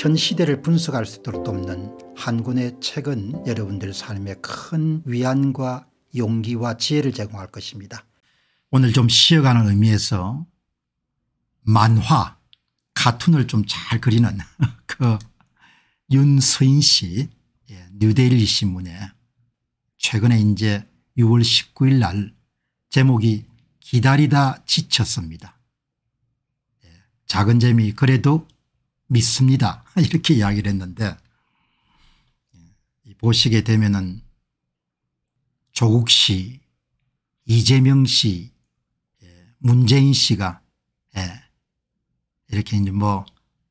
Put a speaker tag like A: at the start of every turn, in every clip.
A: 현 시대를 분석할 수 있도록 돕는 한군의 책은 여러분들 삶에 큰 위안과 용기와 지혜를 제공할 것입니다. 오늘 좀 쉬어가는 의미에서 만화 카툰을 좀 잘 그리는 그 윤서인 씨 예, 뉴데일리 신문에 최근에 이제 6월 19일 날 제목이 기다리다 지쳤습니다. 예, 작은 재미 그래도 믿습니다. 이렇게 이야기를 했는데 보시게 되면은 조국 씨, 이재명 씨, 예, 문재인 씨가 예, 이렇게 이제 뭐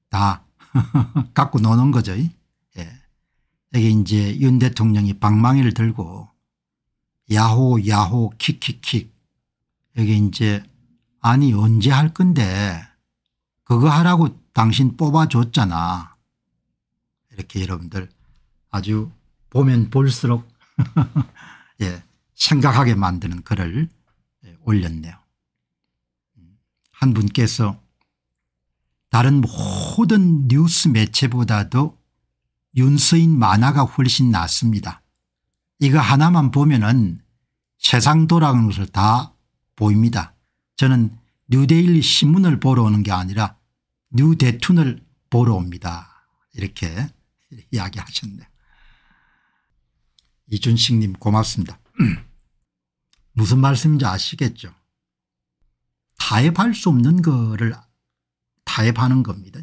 A: 다 갖고 노는 거죠. 여기 예. 이제 윤 대통령이 방망이를 들고 야호 야호 킥킥킥 여기 이제 아니 언제 할 건데 그거 하라고 당신 뽑아줬잖아. 이렇게 여러분들 아주 보면 볼수록 예, 생각하게 만드는 글을 예, 올렸네요. 한 분께서 다른 모든 뉴스 매체보다도 윤서인 만화가 훨씬 낫습니다. 이거 하나만 보면 은 세상 돌아가는 것을 다 보입니다. 저는 뉴데일리 신문을 보러 오는 게 아니라 뉴 대툰을 보러 옵니다. 이렇게 이야기하셨네요. 이준식님 고맙습니다. 무슨 말씀인지 아시겠죠? 타협할 수 없는 거를 타협하는 겁니다.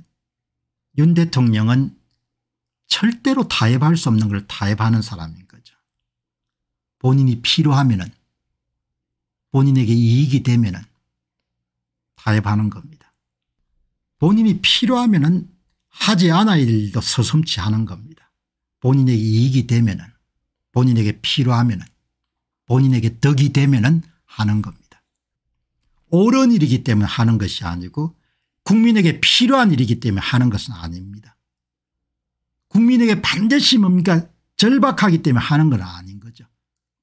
A: 윤 대통령은 절대로 타협할 수 없는 걸 타협하는 사람인 거죠. 본인이 필요하면 은 본인에게 이익이 되면 은 타협하는 겁니다. 본인이 필요하면은 하지 않아야 일도 서슴치 않은 겁니다. 본인에게 이익이 되면은 본인에게 필요하면은 본인에게 덕이 되면은 하는 겁니다. 옳은 일이기 때문에 하는 것이 아니고 국민에게 필요한 일이기 때문에 하는 것은 아닙니다. 국민에게 반드시 뭡니까 절박하기 때문에 하는 건 아닌 거죠.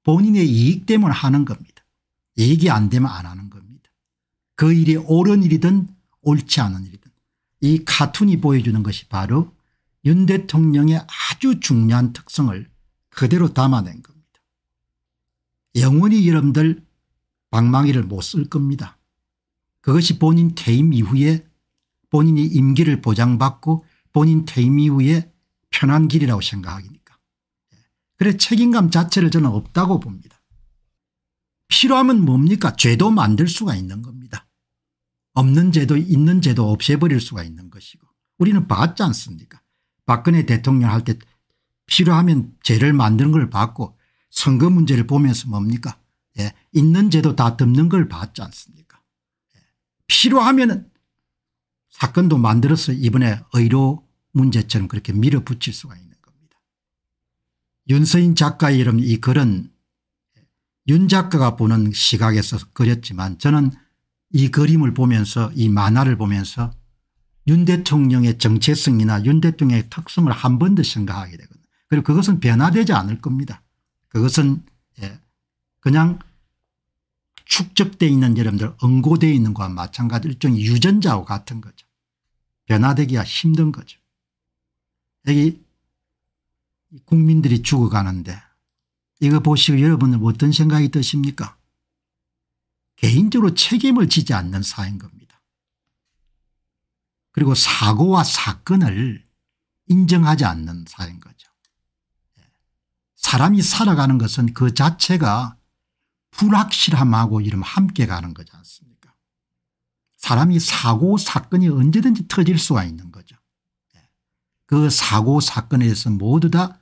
A: 본인의 이익 때문에 하는 겁니다. 이익이 안 되면 안 하는 겁니다. 그 일이 옳은 일이든 옳지 않은 일이든. 이 카툰이 보여주는 것이 바로 윤 대통령의 아주 중요한 특성을 그대로 담아낸 겁니다. 영원히 여러분들 방망이를 못 쓸 겁니다. 그것이 본인 퇴임 이후에 본인이 임기를 보장받고 본인 퇴임 이후에 편한 길이라고 생각하니까. 그래 책임감 자체를 저는 없다고 봅니다. 필요하면 뭡니까 죄도 만들 수가 있는 겁니다. 없는 제도 있는 제도 없애버릴 수가 있는 것이고 우리는 봤지 않습니까 박근혜 대통령 할 때 필요하면 죄를 만드는 걸 봤고 선거 문제를 보면서 뭡니까 예. 있는 제도 다 덮는 걸 봤지 않습니까 예. 필요하면 사건도 만들어서 이번에 의료 문제처럼 그렇게 밀어붙일 수가 있는 겁니다. 윤서인 작가의 이름 이 글은 윤 작가가 보는 시각에서 그렸지만 저는 이 그림을 보면서 이 만화를 보면서 윤 대통령의 정체성이나 윤 대통령의 특성을 한 번 더 생각하게 되거든요. 그리고 그것은 변화되지 않을 겁니다. 그것은 예 그냥 축적되어 있는 여러분들 응고되어 있는 것과 마찬가지 일종의 유전자와 같은 거죠. 변화되기가 힘든 거죠. 여기 국민들이 죽어가는데 이거 보시고 여러분은 어떤 생각이 드십니까 개인적으로 책임을 지지 않는 사인 겁니다. 그리고 사고와 사건을 인정하지 않는 사인 거죠. 예. 사람이 살아가는 것은 그 자체가 불확실함하고 이름 함께 가는 거지 않습니까 사람이 사고 사건이 언제든지 터질 수가 있는 거죠. 예. 그 사고 사건에서 모두 다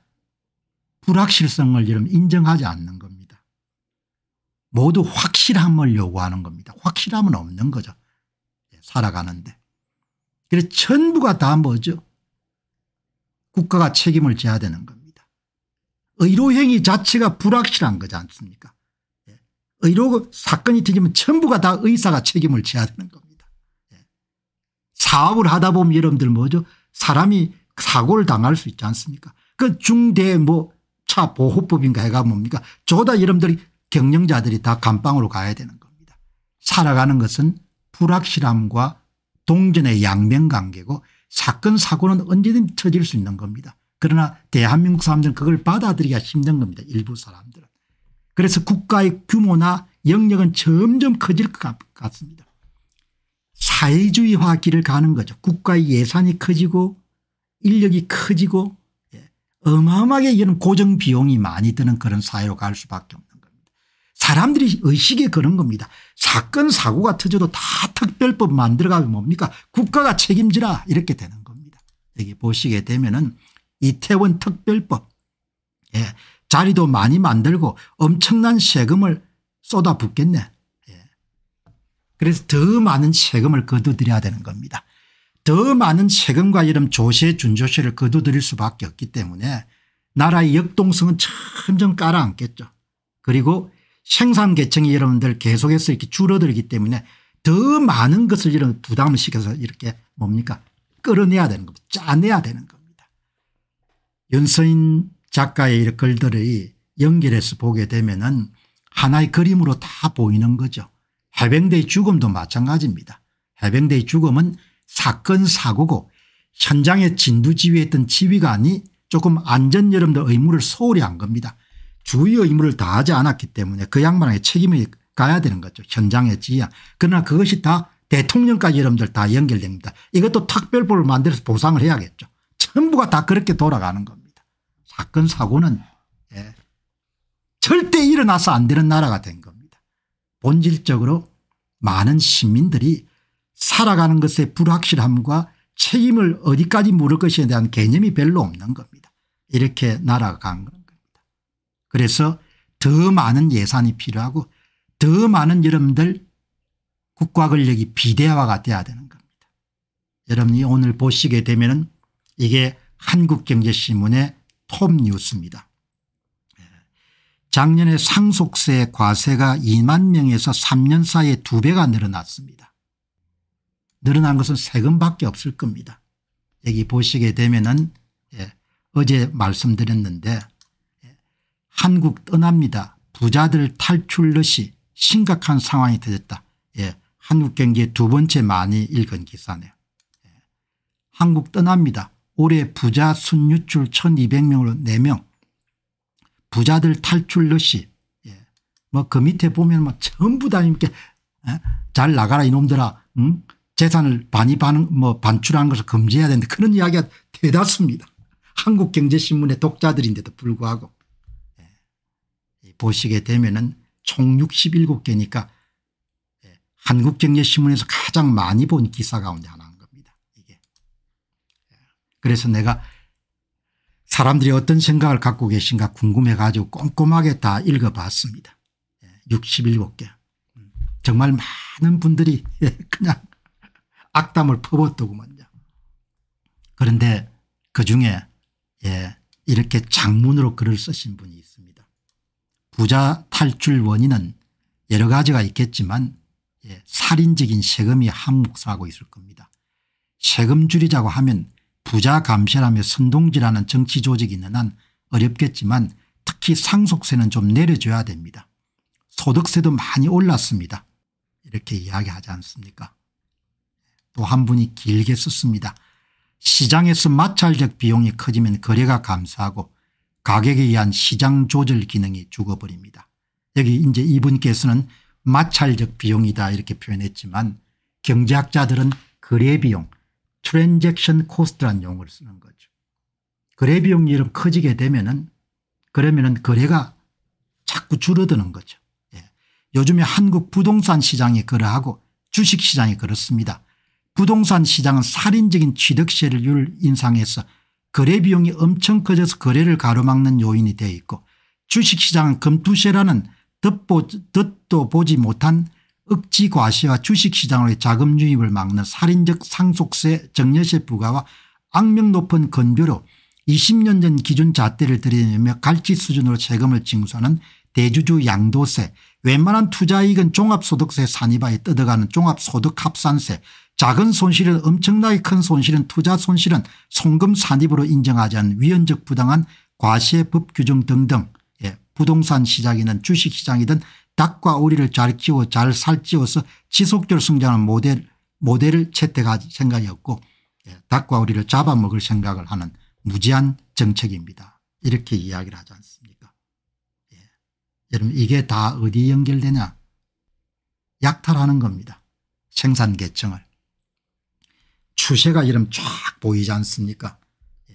A: 불확실성을 이름 인정하지 않는 겁니다. 모두 확실함을 요구하는 겁니다. 확실함은 없는 거죠. 예, 살아가는데. 그래서 전부가 다 뭐죠? 국가가 책임을 져야 되는 겁니다. 의료행위 자체가 불확실한 거지 않습니까? 예, 의료 사건이 터지면 전부가 다 의사가 책임을 져야 되는 겁니다. 예, 사업을 하다 보면 여러분들 뭐죠? 사람이 사고를 당할 수 있지 않습니까? 그 중대 뭐 차 보호법인가 해가 뭡니까? 저다 여러분들이 경영자들이 다 감방으로 가야 되는 겁니다. 살아가는 것은 불확실함과 동전의 양면관계고 사건 사고는 언제든 터질 수 있는 겁니다. 그러나 대한민국 사람들은 그걸 받아들이기가 힘든 겁니다. 일부 사람들은. 그래서 국가의 규모나 영역은 점점 커질 것 같습니다. 사회주의화 길을 가는 거죠. 국가의 예산이 커지고 인력이 커지고 예, 어마어마하게 이런 고정 비용이 많이 드는 그런 사회로 갈 수밖에 없습니다. 사람들이 의식에 그런 겁니다. 사건 사고가 터져도 다 특별법 만들어가면 뭡니까 국가가 책임지라 이렇게 되는 겁니다. 여기 보시게 되면 은 이태원 특별법 예. 자리도 많이 만들고 엄청난 세금을 쏟아붓겠네. 예. 그래서 더 많은 세금을 거두드려야 되는 겁니다. 더 많은 세금과 이런 조세 준조세를 거두드릴 수밖에 없기 때문에 나라의 역동성은 점점 깔아앉겠죠. 그리고 생산 계층이 여러분들 계속해서 이렇게 줄어들기 때문에 더 많은 것을 이런 부담을 시켜서 이렇게 뭡니까 끌어내야 되는 겁니다. 짜내야 되는 겁니다. 연서인 작가의 이 글들의 연결해서 보게 되면 은 하나의 그림으로 다 보이는 거죠. 해병대의 죽음도 마찬가지입니다. 해병대의 죽음은 사건 사고고 현장에 진두지휘했던 지휘관이 조금 안전 여러분들 의무를 소홀히 한 겁니다. 주의의 의무를 다하지 않았기 때문에 그 양반에게 책임이 가야 되는 거죠. 현장의 지휘 그러나 그것이 다 대통령까지 여러분들 다 연결됩니다. 이것도 특별법을 만들어서 보상을 해야겠죠. 전부가 다 그렇게 돌아가는 겁니다. 사건 사고는 예. 절대 일어나서 안 되는 나라가 된 겁니다. 본질적으로 많은 시민들이 살아가는 것의 불확실함과 책임을 어디까지 물을 것에 대한 개념이 별로 없는 겁니다. 이렇게 나라가 간 겁니다. 그래서 더 많은 예산이 필요하고 더 많은 여러분들 국가 권력이 비대화가 돼야 되는 겁니다. 여러분이 오늘 보시게 되면 이게 한국경제신문의 톱뉴스입니다. 예. 작년에 상속세 과세가 2만 명에서 3년 사이에 2배가 늘어났습니다. 늘어난 것은 세금밖에 없을 겁니다. 여기 보시게 되면 은 예, 어제 말씀드렸는데 한국 떠납니다. 부자들 탈출 러이 심각한 상황이 되졌다. 예, 한국경제 두 번째 많이 읽은 기사네요. 예, 한국 떠납니다. 올해 부자 순유출 1200명으로 4명 부자들 탈출 듯이 예, 뭐 그 밑에 보면 뭐 전부 다이렇 예, 잘 나가라 이놈들아 응? 재산을 반이 반뭐반출하 것을 금지해야 되는데 그런 이야기가 대다수입니다. 한국경제신문의 독자들인데도 불구하고 보시게 되면은 총 67개니까 예, 한국경제신문에서 가장 많이 본 기사 가운데 하나인 겁니다. 이게. 예, 그래서 내가 사람들이 어떤 생각을 갖고 계신가 궁금해 가지고 꼼꼼하게 다 읽어봤습니다. 67개. 예, 음, 정말 많은 분들이 그냥 악담을 퍼붓더구만요. 그런데 그중에 이렇게 장문으로 글을 쓰신 분이 있습니다. 부자 탈출 원인은 여러 가지가 있겠지만 예, 살인적인 세금이 한몫하고 있을 겁니다. 세금 줄이자고 하면 부자 감세라며 선동질하는 정치 조직이 있는 한 어렵겠지만 특히 상속세는 좀 내려줘야 됩니다. 소득세도 많이 올랐습니다. 이렇게 이야기하지 않습니까 또 한 분이 길게 썼습니다. 시장에서 마찰적 비용이 커지면 거래가 감소하고 가격에 의한 시장 조절 기능이 죽어버립니다. 여기 이제 이분께서는 마찰적 비용이다 이렇게 표현했지만 경제학자들은 거래 비용 트랜잭션 코스트라는 용어를 쓰는 거죠. 거래 비용이 이렇 커지게 되면은 그러면은 거래가 자꾸 줄어드는 거죠. 예. 요즘에 한국 부동산 시장이 그러하고 주식 시장이 그렇습니다. 부동산 시장은 살인적인 취득세를 인상해서 거래 비용이 엄청 커져서 거래를 가로막는 요인이 되어 있고 주식시장은 금투세라는 듣보, 듣도 보지 못한 억지 과시와 주식시장으로의 자금 유입을 막는 살인적 상속세 정여세 부과와 악명 높은 건벼로 20년 전 기준 잣대를 들이내며 갈치 수준으로 세금을 징수하는 대주주 양도세 웬만한 투자이익은 종합소득세 산입하에 뜯어가는 종합소득합산세 작은 손실은 엄청나게 큰 손실은 투자 손실은 송금 산입으로 인정하지 않은 위헌적 부당한 과세 법 규정 등등 예. 부동산 시장이든 주식시장이든 닭과 오리를 잘 키워 잘 살찌워서 지속적 성장하는 모델, 모델을 채택할 생각이었고 예. 닭과 오리를 잡아먹을 생각을 하는 무지한 정책입니다. 이렇게 이야기를 하지 않습니까 예. 여러분 이게 다 어디 에 연결되냐 약탈하는 겁니다. 생산 계층을. 추세가 여러분 쫙 보이지 않습니까 예.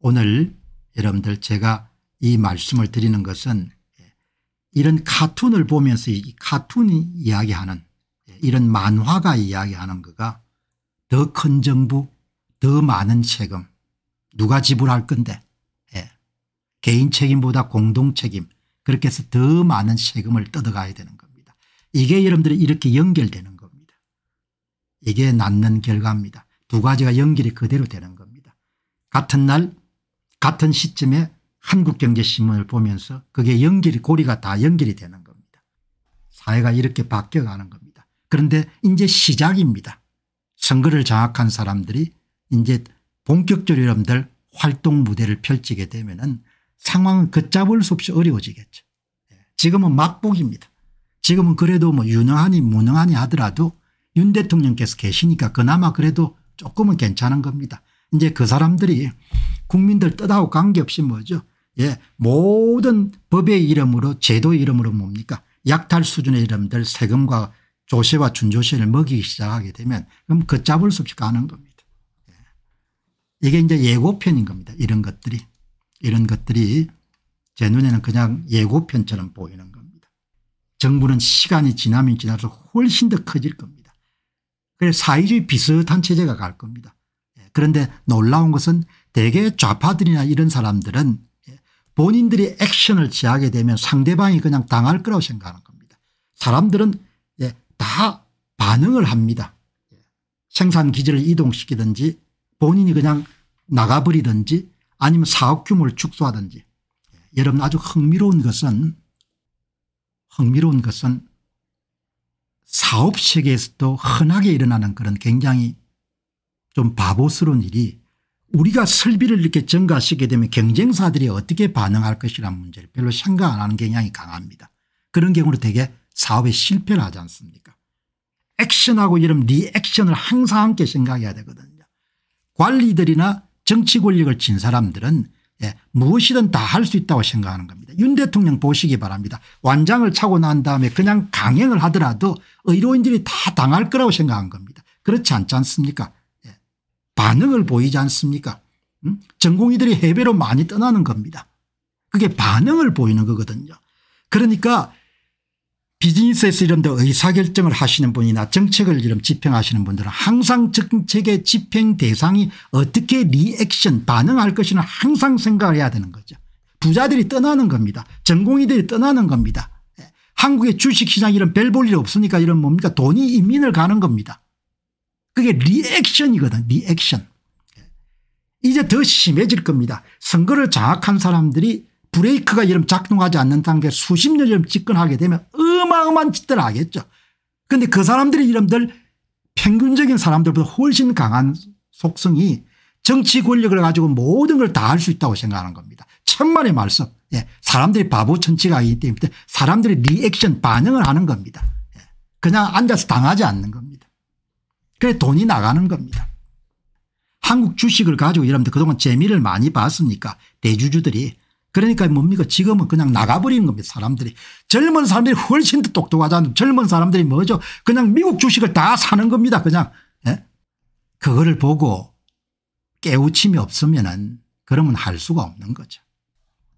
A: 오늘 여러분들 제가 이 말씀을 드리는 것은 예, 이런 카툰을 보면서 이 카툰이 이야기하는 예, 이런 만화가 이야기하는 거가 더 큰 정부 더 많은 세금 누가 지불할 건데 예. 개인 책임보다 공동 책임 그렇게 해서 더 많은 세금을 뜯어가야 되는 겁니다. 이게 여러분들이 이렇게 연결되는 겁니다. 이게 낳는 결과입니다. 두 가지가 연결이 그대로 되는 겁니다. 같은 날 같은 시점에 한국경제신문을 보면서 그게 연결이 고리가 다 연결이 되는 겁니다. 사회가 이렇게 바뀌어가는 겁니다. 그런데 이제 시작입니다. 선거를 장악한 사람들이 이제 본격적으로 여러분들 활동 무대를 펼치게 되면 은 상황은 걷잡을 수 없이 어려워지겠죠. 예, 지금은 막복입니다. 지금은 그래도 뭐 유능하니 무능하니 하더라도 윤 대통령께서 계시니까 그나마 그래도 조금은 괜찮은 겁니다. 이제 그 사람들이 국민들 뜻하고 관계없이 뭐죠. 예, 모든 법의 이름으로 제도 이름으로 뭡니까 약탈 수준의 이름들 세금과 조세와 준조세를 먹이기 시작하게 되면 그럼 걷잡을 그 수 없이 가는 겁니다. 예. 이게 이제 예고편인 겁니다. 이런 것들이 이런 것들이 제 눈에는 그냥 예고편처럼 보이는 겁니다. 정부는 시간이 지나면 지날수록 훨씬 더 커질 겁니다. 사회주의 비슷한 체제가 갈 겁니다. 예, 그런데 놀라운 것은 대개 좌파들이나 이런 사람들은 예, 본인들이 액션을 취하게 되면 상대방이 그냥 당할 거라고 생각하는 겁니다. 사람들은 예, 다 반응을 합니다. 생산기지를 이동시키든지 본인이 그냥 나가버리든지 아니면 사업 규모를 축소하든지 여러분 아주 흥미로운 것은 흥미로운 것은 사업 체계에서도 흔하게 일어나는 그런 굉장히 좀 바보스러운 일이 우리가 설비를 이렇게 증가시키게 되면 경쟁사들이 어떻게 반응할 것이라는 문제를 별로 생각 안 하는 경향이 강합니다. 그런 경우로 되게 사업에 실패를 하지 않습니까 액션하고 이런 리액션을 항상 함께 생각해야 되거든요. 관리들이나 정치 권력을 진 사람들은 예, 무엇이든 다 할 수 있다고 생각하는 겁니다. 윤 대통령 보시기 바랍니다. 완장을 차고 난 다음에 그냥 강행을 하더라도 의료인들이 다 당할 거라고 생각한 겁니다. 그렇지 않지 않습니까 예. 반응을 보이지 않습니까 음? 전공의들이 해외로 많이 떠나는 겁니다. 그게 반응을 보이는 거거든요. 그러니까 비즈니스에서 이런 데 의사결정을 하시는 분이나 정책을 이런 집행하시는 분들은 항상 정책의 집행 대상이 어떻게 리액션 반응할 것이냐 항상 생각을 해야 되는 거죠. 부자들이 떠나는 겁니다. 전공이들이 떠나는 겁니다. 예. 한국의 주식시장 이런 별볼일 없으니까 이런 뭡니까 돈이 인민을 가는 겁니다. 그게 리액션이거든 리액션. 예. 이제 더 심해질 겁니다. 선거를 장악한 사람들이 브레이크가 이런 작동하지 않는 단계 게 수십 년 전에 집권하게 되면 어마어마한 짓들 하겠죠. 그런데 그 사람들이 이름들 평균적인 사람들보다 훨씬 강한 속성이 정치 권력을 가지고 모든 걸 다 할 수 있다고 생각하는 겁니다. 천만의 말씀. 예. 사람들이 바보 천치가 아니기 때문에 사람들이 리액션 반응을 하는 겁니다. 예. 그냥 앉아서 당하지 않는 겁니다. 그래 돈이 나가는 겁니다. 한국 주식을 가지고 여러분들 그동안 재미를 많이 봤습니까 대주주들이. 그러니까 뭡니까 지금은 그냥 나가버리는 겁니다 사람들이. 젊은 사람들이 훨씬 더 똑똑하잖아요. 젊은 사람들이 뭐죠 그냥 미국 주식을 다 사는 겁니다 그냥. 예? 그거를 보고 깨우침이 없으면 은 그러면 할 수가 없는 거죠.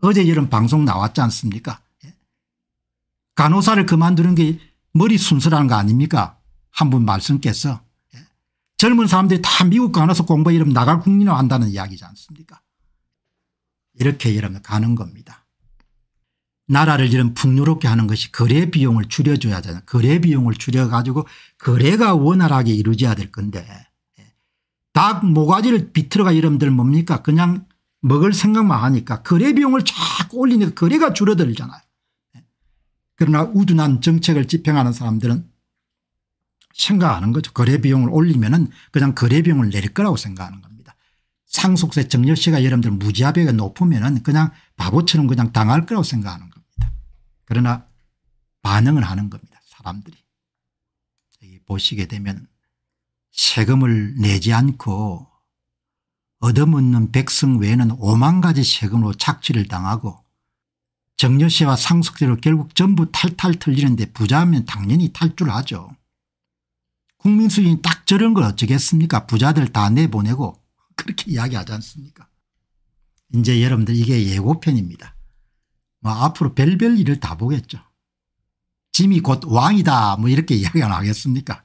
A: 어제 이런 방송 나왔지 않습니까 예. 간호사를 그만두는 게 머리 순서라는 거 아닙니까 한 분 말씀께서 예. 젊은 사람들이 다 미국 간호사 공부에 이러 나갈 국민을 한다는 이야기지 않습니까 이렇게 여러분 가는 겁니다. 나라를 이런 풍요롭게 하는 것이 거래 비용을 줄여줘야 되는 거래 비용을 줄여가지고 거래가 원활하게 이루어져야 될 건데 예. 닭 모가지를 비틀어가 이름들 뭡니까 그냥 먹을 생각만 하니까 거래 비용을 자꾸 올리니까 거래가 줄어들잖아요. 네. 그러나 우둔한 정책을 집행하는 사람들은 생각하는 거죠. 거래 비용을 올리면 은 그냥 거래 비용을 내릴 거라고 생각하는 겁니다. 상속세 정렬세가 여러분들 무지하게 높으면 은 그냥 바보처럼 그냥 당할 거라고 생각하는 겁니다. 그러나 반응을 하는 겁니다. 사람들이. 보시게 되면 세금을 내지 않고 얻어먹는 백성 외에는 5만 가지 세금으로 착취를 당하고 정여세와 상속세로 결국 전부 탈탈 털리는데 부자면 하 당연히 탈출하죠. 국민 수준이 딱 저런 걸 어쩌겠습니까 부자들 다 내보내고 그렇게 이야기하지 않습니까 이제 여러분들 이게 예고편입니다. 뭐 앞으로 별별 일을 다 보겠죠. 짐이 곧 왕이다 뭐 이렇게 이야기는 하겠습니까